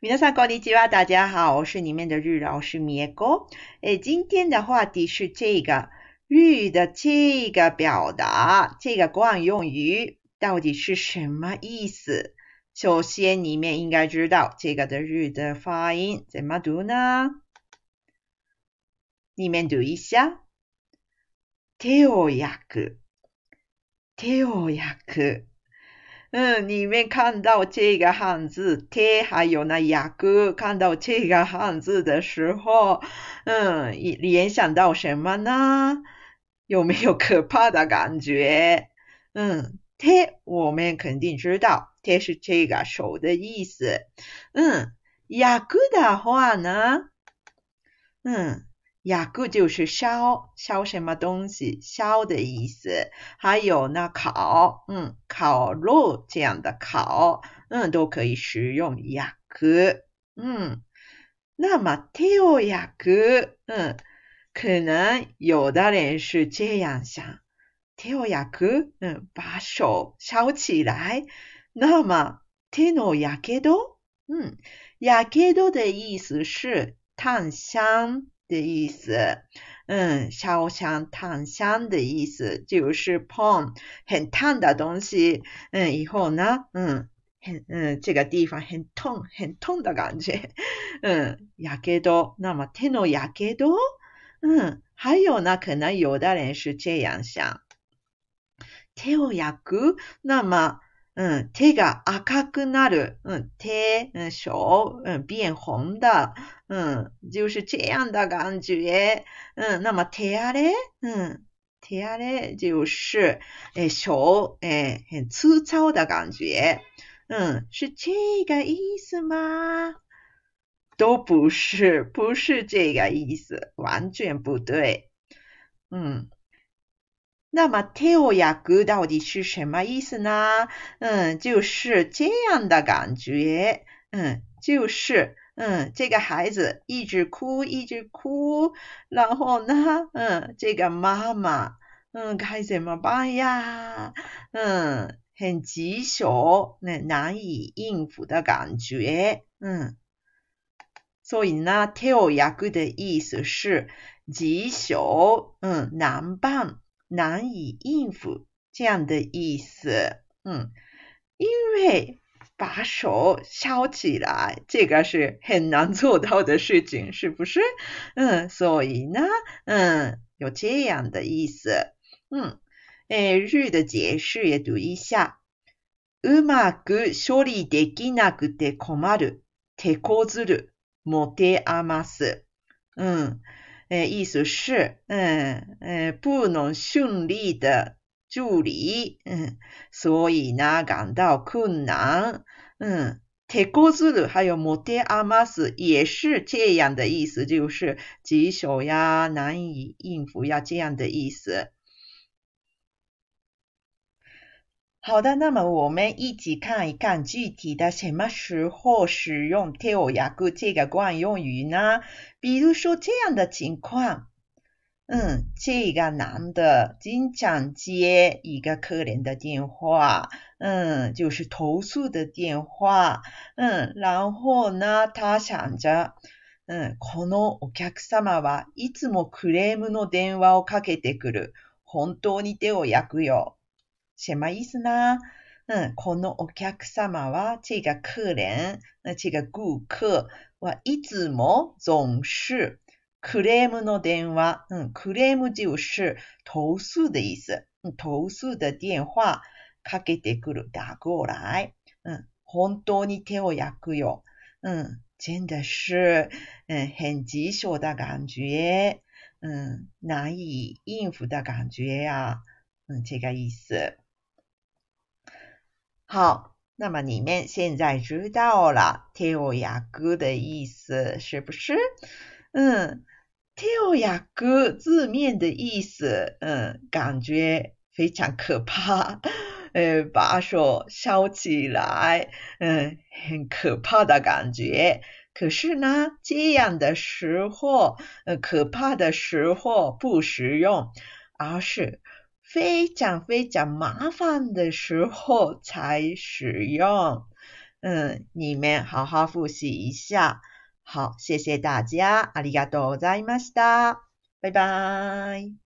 米ん、萨んにちは。大家好，我是里面的日老师、米野谷。哎，今天的话题是这个日的这个表达，这个惯用语、到底是什么意思？首先，你们应该知道这个的日的发音怎么读呢？你们读一下，ておやく，ておやく。嗯，你们看到这个汉字“贴”，还有那“雅姑”，看到这个汉字的时候，嗯，联想到什么呢？有没有可怕的感觉？嗯，“贴”我们肯定知道，“贴”是这个“手”的意思。嗯，“雅姑”的话呢？嗯。雅ク就是烧烧什么东西，烧的意思。还有那烤，嗯，烤肉这样的烤，嗯，都可以使用雅ク。嗯，那么手雅ク，嗯，可能有的人是这样想，手雅ク，嗯，把手烧起来。那么手のやけ多，嗯，やけ多的意思是烫伤。的意思。嗯，烧香香的意思就是碰很烫的东西。嗯，以后呢，嗯，很嗯这个地方很痛很痛的感觉。嗯，やけど，那么手のやけど，嗯，还有呢，可能有的人是这样想，手を焼く，那么。うん、手が赤くなる。うん、手、うん、手、ん、变红うん、就是这样的感觉。うん、那么手荒れ，うん、手荒れ就是，え、手，え、很粗糙的感觉。うん、是这个意思吗？都不是，不是这个意思，完全不对。うん。那么 “teo yaku” 到底是什么意思呢？嗯，就是这样的感觉。嗯，就是，嗯，这个孩子一直哭，一直哭，然后呢，嗯，这个妈妈，嗯，该怎么办呀？嗯，很棘手，那难以应付的感觉。嗯，所以呢，“teo yaku” 的意思是棘手，嗯，难办。难以应付这样的意思，嗯，因为把手收起来，这个是很难做到的事情，是不是？嗯，所以呢，嗯，有这样的意思，嗯，诶，日的解释也读一下，うまく処理できなくて困る、手こずる、持てあます，嗯。哎，意思是，嗯嗯，不能顺利的处理，嗯，所以呢感到困难，嗯，铁锅子る还有摩天阿玛斯也是这样的意思，就是棘手呀，难以应付呀这样的意思。好的，那么我们一起看一看具体的什么时候使用手を焼く这个惯用语呢？比如说这样的情况，嗯，这个男的经常接一个可人的电话，嗯，就是投诉的电话，嗯，然后呢，他想着。うこのお客様はいつもクレームの電話をかけてくる。本当に手を焼くよ。什么意思呢？嗯，このお客様は这个客人，那这个顾客はいつも总是クレームの電話。嗯，クレーム就是投诉的意思。嗯，投诉的電話かけてくる打过来。嗯，本当に手を焼くよ。嗯，真的是嗯很棘手的感觉。嗯，难以应付的感觉呀、啊。嗯，这个意思。好，那么你们现在知道了“跳崖歌的意思是不是？嗯，“跳崖歌字面的意思，嗯，感觉非常可怕，呃，把手烧起来，嗯，很可怕的感觉。可是呢，这样的时候，呃，可怕的时货不实用，而是。非常非常麻烦的时候才使用。嗯，你们好好复习一下。好，谢谢大家，ありがとうございました。拜拜。